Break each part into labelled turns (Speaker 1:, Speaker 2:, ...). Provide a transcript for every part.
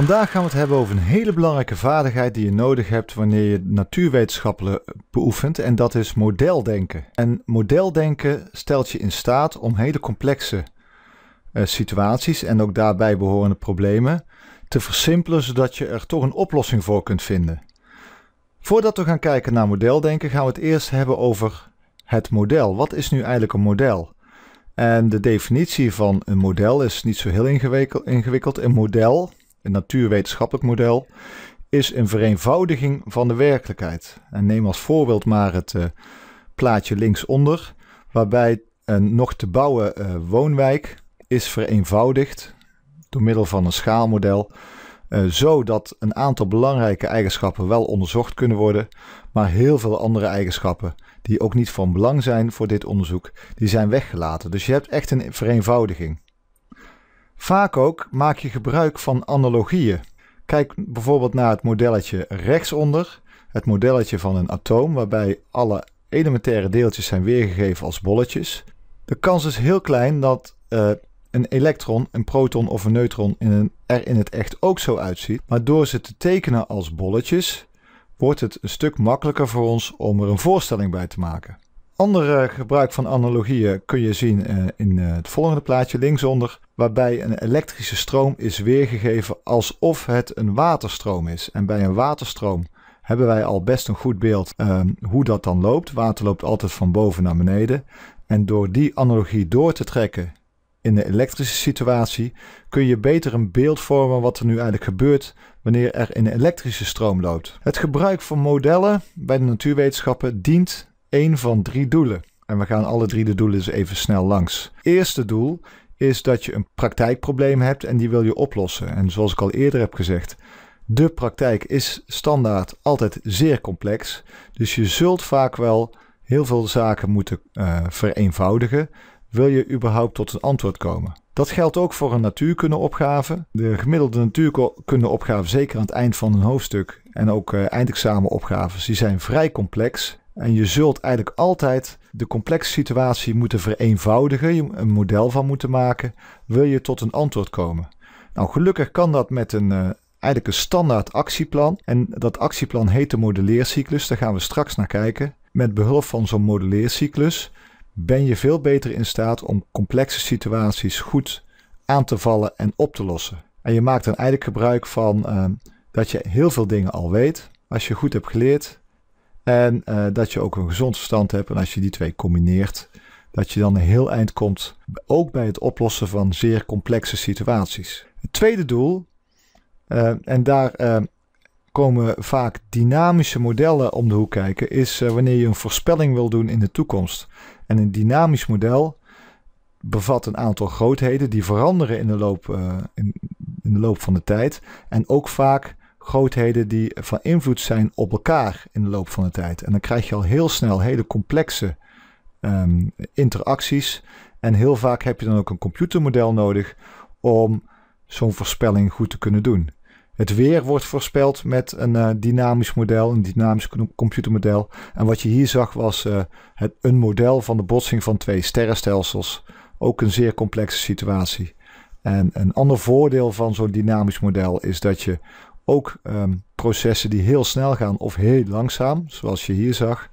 Speaker 1: Vandaag gaan we het hebben over een hele belangrijke vaardigheid die je nodig hebt wanneer je natuurwetenschappen beoefent en dat is modeldenken. En modeldenken stelt je in staat om hele complexe eh, situaties en ook daarbij behorende problemen te versimpelen zodat je er toch een oplossing voor kunt vinden. Voordat we gaan kijken naar modeldenken gaan we het eerst hebben over het model. Wat is nu eigenlijk een model? En de definitie van een model is niet zo heel ingewikkeld. Een model een natuurwetenschappelijk model, is een vereenvoudiging van de werkelijkheid. En neem als voorbeeld maar het uh, plaatje linksonder, waarbij een nog te bouwen eh, woonwijk is vereenvoudigd door middel van een schaalmodel, uh, zodat een aantal belangrijke eigenschappen wel onderzocht kunnen worden, maar heel veel andere eigenschappen die ook niet van belang zijn voor dit onderzoek, die zijn weggelaten. Dus je hebt echt een vereenvoudiging. Vaak ook maak je gebruik van analogieën. Kijk bijvoorbeeld naar het modelletje rechtsonder, het modelletje van een atoom waarbij alle elementaire deeltjes zijn weergegeven als bolletjes. De kans is heel klein dat eh, een elektron, een proton of een neutron in een, er in het echt ook zo uitziet. Maar door ze te tekenen als bolletjes, wordt het een stuk makkelijker voor ons om er een voorstelling bij te maken. Andere gebruik van analogieën kun je zien eh, in eh, het volgende plaatje linksonder waarbij een elektrische stroom is weergegeven alsof het een waterstroom is. En bij een waterstroom hebben wij al best een goed beeld ehm, hoe dat dan loopt. Water loopt altijd van boven naar beneden. En door die analogie door te trekken in de elektrische situatie kun je beter een beeld vormen wat er nu eigenlijk gebeurt wanneer er een elektrische stroom loopt. Het gebruik van modellen bij de natuurwetenschappen dient één van drie doelen. En we gaan alle drie de doelen eens even snel langs. Eerste doel is dat je een praktijkprobleem hebt en die wil je oplossen. En zoals ik al eerder heb gezegd, de praktijk is standaard altijd zeer complex. Dus je zult vaak wel heel veel zaken moeten eh, vereenvoudigen. Wil je überhaupt tot een antwoord komen? Dat geldt ook voor een natuurkundeopgave. De gemiddelde natuurkundeopgave, zeker aan het eind van een hoofdstuk en ook uh, eindexamenopgaves, die zijn vrij complex. En je zult eigenlijk altijd de complexe situatie moeten vereenvoudigen, een model van moeten maken, wil je tot een antwoord komen. Nou, gelukkig kan dat met een, eh, eigenlijk een standaard actieplan. En dat actieplan heet de modelleercyclus, daar gaan we straks naar kijken. Met behulp van zo'n modelleercyclus ben je veel beter in staat om complexe situaties goed aan te vallen en op te lossen. En je maakt dan eigenlijk gebruik van eh, dat je heel veel dingen al weet. Als je goed hebt geleerd, en eh, dat je ook een gezond verstand hebt. En als je die twee combineert, dat je dan een heel eind komt. Ook bij het oplossen van zeer complexe situaties. Het tweede doel, eh, en daar eh, komen vaak dynamische modellen om de hoek kijken, is wanneer je een voorspelling wil doen in de toekomst. En een dynamisch model bevat een aantal grootheden die veranderen in de loop, in de loop van de tijd. En ook vaak grootheden die van invloed zijn op elkaar in de loop van de tijd. En dan krijg je al heel snel hele complexe ehm, interacties. En heel vaak heb je dan ook een computermodel nodig om zo'n voorspelling goed te kunnen doen. Het weer wordt voorspeld met een eh, dynamisch model, een dynamisch computermodel. En wat je hier zag was eh, het, een model van de botsing van twee sterrenstelsels. Ook een zeer complexe situatie. En een ander voordeel van zo'n dynamisch model is dat je ook ehm, processen die heel snel gaan of heel langzaam, zoals je hier zag.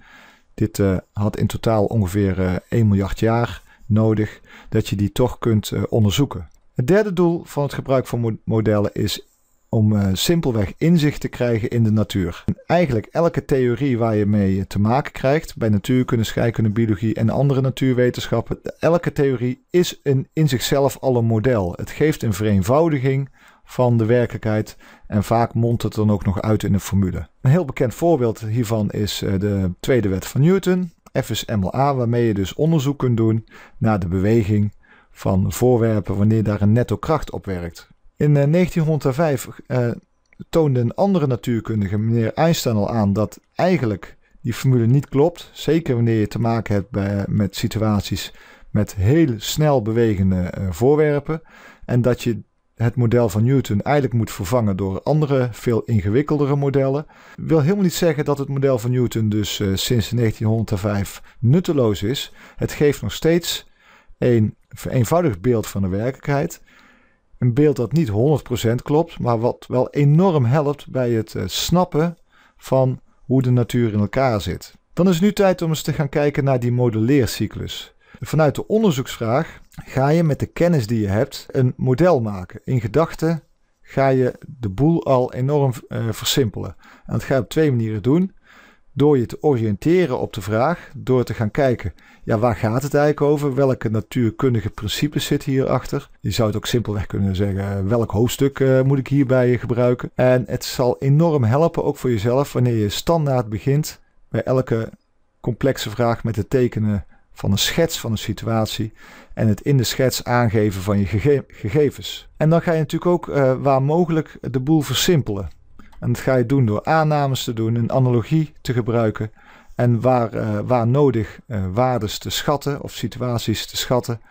Speaker 1: Dit eh, had in totaal ongeveer 1 eh, miljard jaar nodig, dat je die toch kunt eh, onderzoeken. Het derde doel van het gebruik van modellen is om simpelweg inzicht te krijgen in de natuur. eigenlijk elke theorie waar je mee te maken krijgt, bij natuurkunde, scheikunde, biologie en andere natuurwetenschappen, elke theorie is een, in zichzelf al een model. Het geeft een vereenvoudiging van de werkelijkheid. En vaak mondt het dan ook nog uit in een formule. Een heel bekend voorbeeld hiervan is eh, de tweede wet van Newton, F is MLA, waarmee je dus onderzoek kunt doen naar de beweging van voorwerpen wanneer daar een netto kracht op werkt. In 1905 eh, eh, toonde een andere natuurkundige, meneer Einstein, al aan dat eigenlijk die formule niet klopt. Zeker wanneer je te maken hebt bij, eh, met situaties met heel snel bewegende eh, voorwerpen. En dat je het model van Newton eigenlijk moet vervangen door andere, veel ingewikkeldere modellen. Wil helemaal niet zeggen dat het model van Newton dus eh, sinds 1905 nutteloos is. Het geeft nog steeds een vereenvoudigd beeld van de werkelijkheid. Een beeld dat niet 100% klopt, maar wat wel enorm helpt bij het eh, snappen van hoe de natuur in elkaar zit. Dan is het nu tijd om eens te gaan kijken naar die modelleercyclus. Vanuit de onderzoeksvraag ga je met de kennis die je hebt een model maken. In gedachten ga je de boel al enorm eh, versimpelen. En dat ga je op twee manieren doen. Door je te oriënteren op de vraag, door te gaan kijken, ja, waar gaat het eigenlijk over? Welke natuurkundige principes zitten hierachter? Je zou het ook simpelweg kunnen zeggen, welk hoofdstuk eh, moet ik hierbij gebruiken? En het zal enorm helpen, ook voor jezelf, wanneer je standaard begint bij elke complexe vraag met het tekenen van een schets van een situatie en het in de schets aangeven van je gegevens. En dan ga je natuurlijk ook eh, waar mogelijk de boel versimpelen. En dat ga je doen door aannames te doen, een analogie te gebruiken en waar, eh, waar nodig uh, waardes te schatten of situaties te schatten.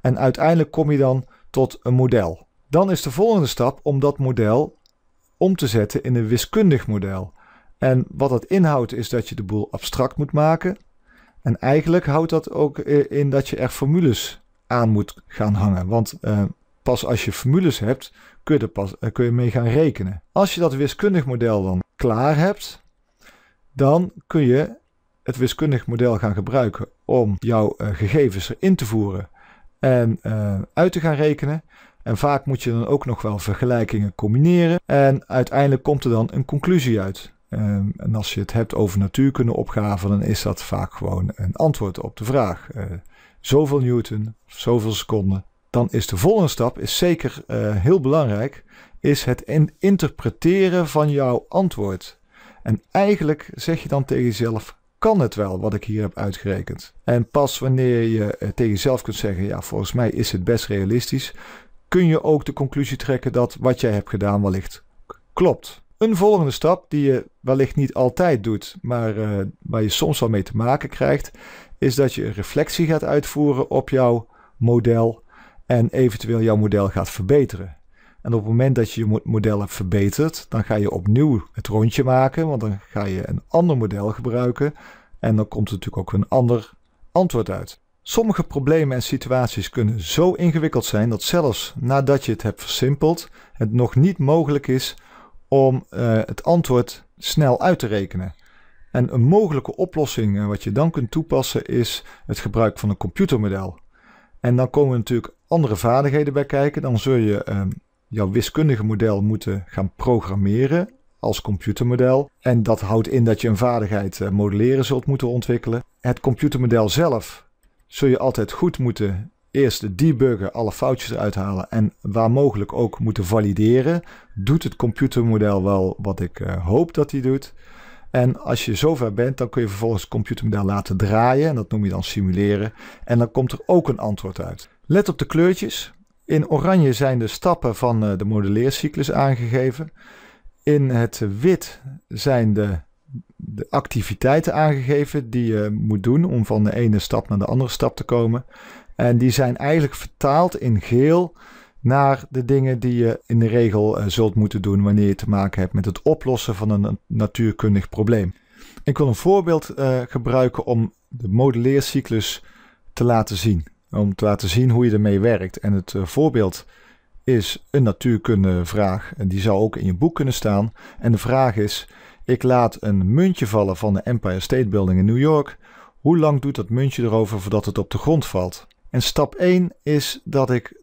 Speaker 1: En uiteindelijk kom je dan tot een model. Dan is de volgende stap om dat model om te zetten in een wiskundig model. En wat dat inhoudt is dat je de boel abstract moet maken. En eigenlijk houdt dat ook eh, in dat je er formules aan moet gaan hangen. Want eh, pas als je formules hebt, kun je, pas, eh, kun je mee gaan rekenen. Als je dat wiskundig model dan klaar hebt, dan kun je het wiskundig model gaan gebruiken om jouw gegevens erin te voeren en uit te gaan rekenen. En vaak moet je dan ook nog wel vergelijkingen combineren. En uiteindelijk komt er dan een conclusie uit. Ehm, en als je het hebt over natuurkunde-opgaven, dan is dat vaak gewoon een antwoord op de vraag. Eh, zoveel newton, zoveel seconden. Dan is de volgende stap, is zeker eh, heel belangrijk, is het interpreteren van jouw antwoord. En eigenlijk zeg je dan tegen jezelf, kan het wel wat ik hier heb uitgerekend? En pas wanneer je eh, tegen jezelf kunt zeggen, ja volgens mij is het best realistisch, kun je ook de conclusie trekken dat wat jij hebt gedaan wellicht klopt. Een volgende stap die je wellicht niet altijd doet, maar eh, waar je soms wel mee te maken krijgt, is dat je een reflectie gaat uitvoeren op jouw model en eventueel jouw model gaat verbeteren. En op het moment dat je je model hebt verbeterd, dan ga je opnieuw het rondje maken, want dan ga je een ander model gebruiken en dan komt er natuurlijk ook een ander antwoord uit. Sommige problemen en situaties kunnen zo ingewikkeld zijn dat zelfs nadat je het hebt versimpeld, het nog niet mogelijk is om eh, het antwoord snel uit te rekenen. En een mogelijke oplossing eh, wat je dan kunt toepassen is het gebruik van een computermodel. En dan komen natuurlijk andere vaardigheden bij kijken. Dan zul je ehm, jouw wiskundige model moeten gaan programmeren als computermodel. En dat houdt in dat je een vaardigheid eh, modelleren zult moeten ontwikkelen. Het computermodel zelf zul je altijd goed moeten eerst debuggen, alle foutjes eruit halen en waar mogelijk ook moeten valideren. Doet het computermodel wel wat ik eh, hoop dat hij doet? En als je zover bent, dan kun je vervolgens het computermodel laten draaien. En dat noem je dan simuleren. En dan komt er ook een antwoord uit. Let op de kleurtjes. In oranje zijn de stappen van eh, de modelleercyclus aangegeven. In het wit zijn de de activiteiten aangegeven die je moet doen om van de ene stap naar de andere stap te komen. En die zijn eigenlijk vertaald in geel naar de dingen die je in de regel eh, zult moeten doen wanneer je te maken hebt met het oplossen van een natuurkundig probleem. Ik wil een voorbeeld eh, gebruiken om de modelleercyclus te laten zien. Om te laten zien hoe je ermee werkt. En het eh, voorbeeld is een natuurkundevraag. En die zou ook in je boek kunnen staan. En de vraag is: ik laat een muntje vallen van de Empire State Building in New York. Hoe lang doet dat muntje erover voordat het op de grond valt? En stap 1 is dat ik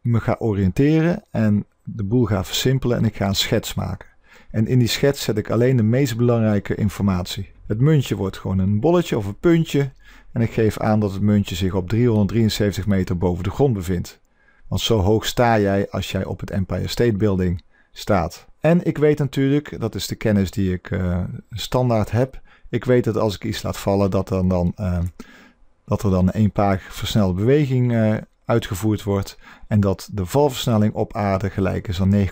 Speaker 1: me ga oriënteren en de boel ga versimpelen en ik ga een schets maken. En in die schets zet ik alleen de meest belangrijke informatie. Het muntje wordt gewoon een bolletje of een puntje en ik geef aan dat het muntje zich op 373 meter boven de grond bevindt. Want zo hoog sta jij als jij op het Empire State Building staat. En ik weet natuurlijk, dat is de kennis die ik eh, standaard heb, ik weet dat als ik iets laat vallen dat dan, dan eh, dat er dan een paar versnelde beweging eh, uitgevoerd wordt en dat de valversnelling op aarde gelijk is aan 9,81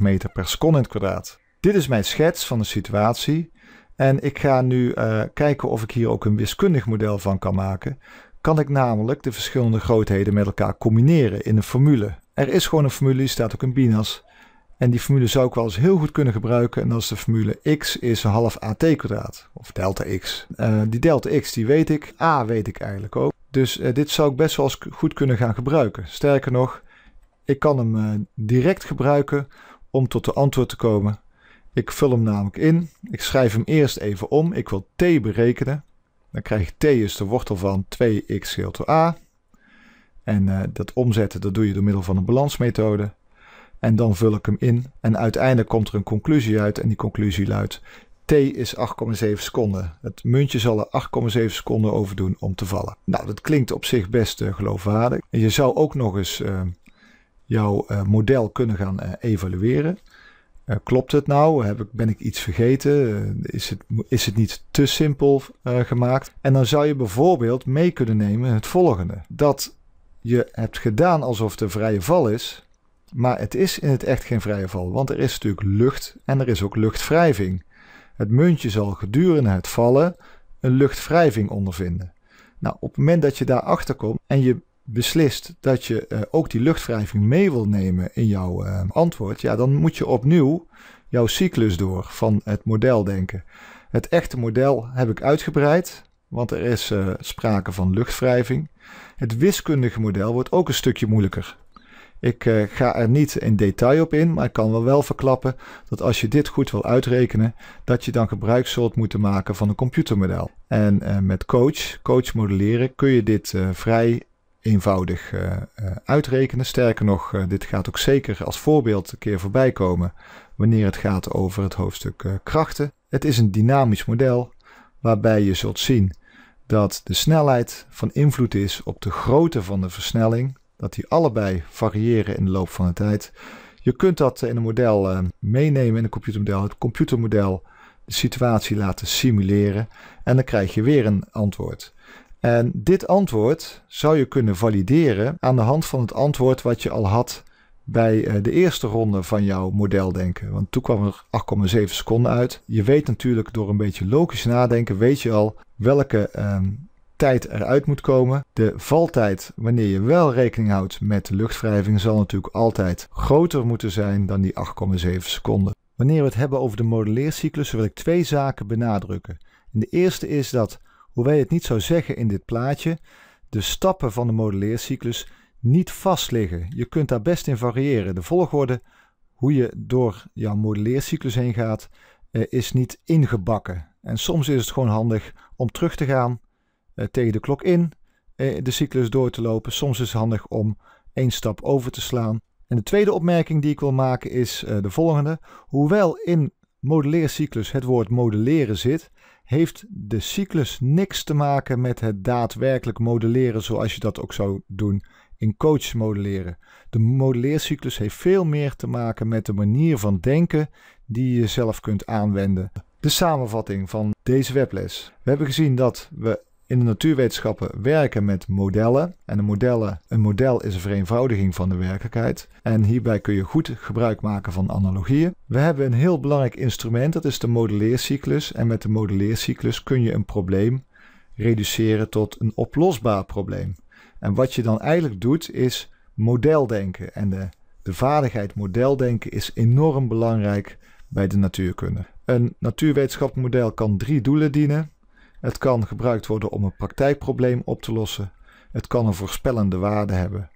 Speaker 1: meter per seconde in het kwadraat. Dit is mijn schets van de situatie en ik ga nu eh, kijken of ik hier ook een wiskundig model van kan maken. Kan ik namelijk de verschillende grootheden met elkaar combineren in een formule. Er is gewoon een formule, die staat ook in BINAS. En die formule zou ik wel eens heel goed kunnen gebruiken. En dat is de formule x is half at kwadraat. Of delta x. Eh, die delta x die weet ik. a weet ik eigenlijk ook. Dus eh, dit zou ik best wel eens goed kunnen gaan gebruiken. Sterker nog, ik kan hem eh, direct gebruiken om tot de antwoord te komen. Ik vul hem namelijk in. Ik schrijf hem eerst even om. Ik wil t berekenen. Dan krijg ik t is de wortel van 2x gedeeld door a. En dat omzetten dat doe je door middel van een balansmethode. En dan vul ik hem in. En uiteindelijk komt er een conclusie uit. En die conclusie luidt: T is 8,7 seconden. Het muntje zal er 8,7 seconden over doen om te vallen. Nou, dat klinkt op zich best eh, geloofwaardig. En je zou ook nog eens eh, jouw eh, model kunnen gaan evalueren. klopt het nou? Heb ik, ben ik iets vergeten? is, het, is het niet te simpel gemaakt? En dan zou je bijvoorbeeld mee kunnen nemen het volgende: dat je hebt gedaan alsof de vrije val is, maar het is in het echt geen vrije val, want er is natuurlijk lucht en er is ook luchtwrijving. Het muntje zal gedurende het vallen een luchtwrijving ondervinden. Nou, op het moment dat je daarachter komt en je beslist dat je eh, ook die luchtwrijving mee wil nemen in jouw eh, antwoord, ja, dan moet je opnieuw jouw cyclus door van het model denken. Het echte model heb ik uitgebreid, want er is eh, sprake van luchtwrijving. Het wiskundige model wordt ook een stukje moeilijker. Ik eh, ga er niet in detail op in, maar ik kan wel wel verklappen dat als je dit goed wil uitrekenen, dat je dan gebruik zult moeten maken van een computermodel. En eh, met coach, coach modelleren, kun je dit eh, vrij eenvoudig uitrekenen. Sterker nog, dit gaat ook zeker als voorbeeld een keer voorbij komen wanneer het gaat over het hoofdstuk krachten. Het is een dynamisch model waarbij je zult zien dat de snelheid van invloed is op de grootte van de versnelling dat die allebei variëren in de loop van de tijd. Je kunt dat eh, in een model eh, meenemen in een computermodel. Het computermodel de situatie laten simuleren en dan krijg je weer een antwoord. En dit antwoord zou je kunnen valideren aan de hand van het antwoord wat je al had bij eh, de eerste ronde van jouw modeldenken. Want toen kwam er 8,7 seconden uit. Je weet natuurlijk door een beetje logisch nadenken, weet je al welke ehm, tijd eruit moet komen. De valtijd, wanneer je wel rekening houdt met de luchtwrijving, zal natuurlijk altijd groter moeten zijn dan die 8,7 seconden. Wanneer we het hebben over de modelleercyclus, wil ik twee zaken benadrukken. En de eerste is dat, hoewel je het niet zou zeggen in dit plaatje, de stappen van de modelleercyclus niet vast liggen. Je kunt daar best in variëren. De volgorde, hoe je door jouw modelleercyclus heen gaat, eh, is niet ingebakken. En soms is het gewoon handig om terug te gaan eh, tegen de klok in eh, de cyclus door te lopen. Soms is het handig om één stap over te slaan. En de tweede opmerking die ik wil maken is eh, de volgende. Hoewel in modelleercyclus het woord modelleren zit, heeft de cyclus niks te maken met het daadwerkelijk modelleren zoals je dat ook zou doen in coach modelleren. De modelleercyclus heeft veel meer te maken met de manier van denken die je zelf kunt aanwenden. De samenvatting van deze webles. We hebben gezien dat we in de natuurwetenschappen werken met modellen. En een, een model is een vereenvoudiging van de werkelijkheid. En hierbij kun je goed gebruik maken van analogieën. We hebben een heel belangrijk instrument, dat is de modelleercyclus. En met de modelleercyclus kun je een probleem reduceren tot een oplosbaar probleem. En wat je dan eigenlijk doet, is modeldenken. En de, de vaardigheid modeldenken is enorm belangrijk bij de natuurkunde. Een natuurwetenschappelijk model kan drie doelen dienen. Het kan gebruikt worden om een praktijkprobleem op te lossen. Het kan een voorspellende waarde hebben.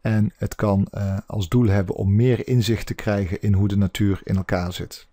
Speaker 1: En het kan eh, als doel hebben om meer inzicht te krijgen in hoe de natuur in elkaar zit.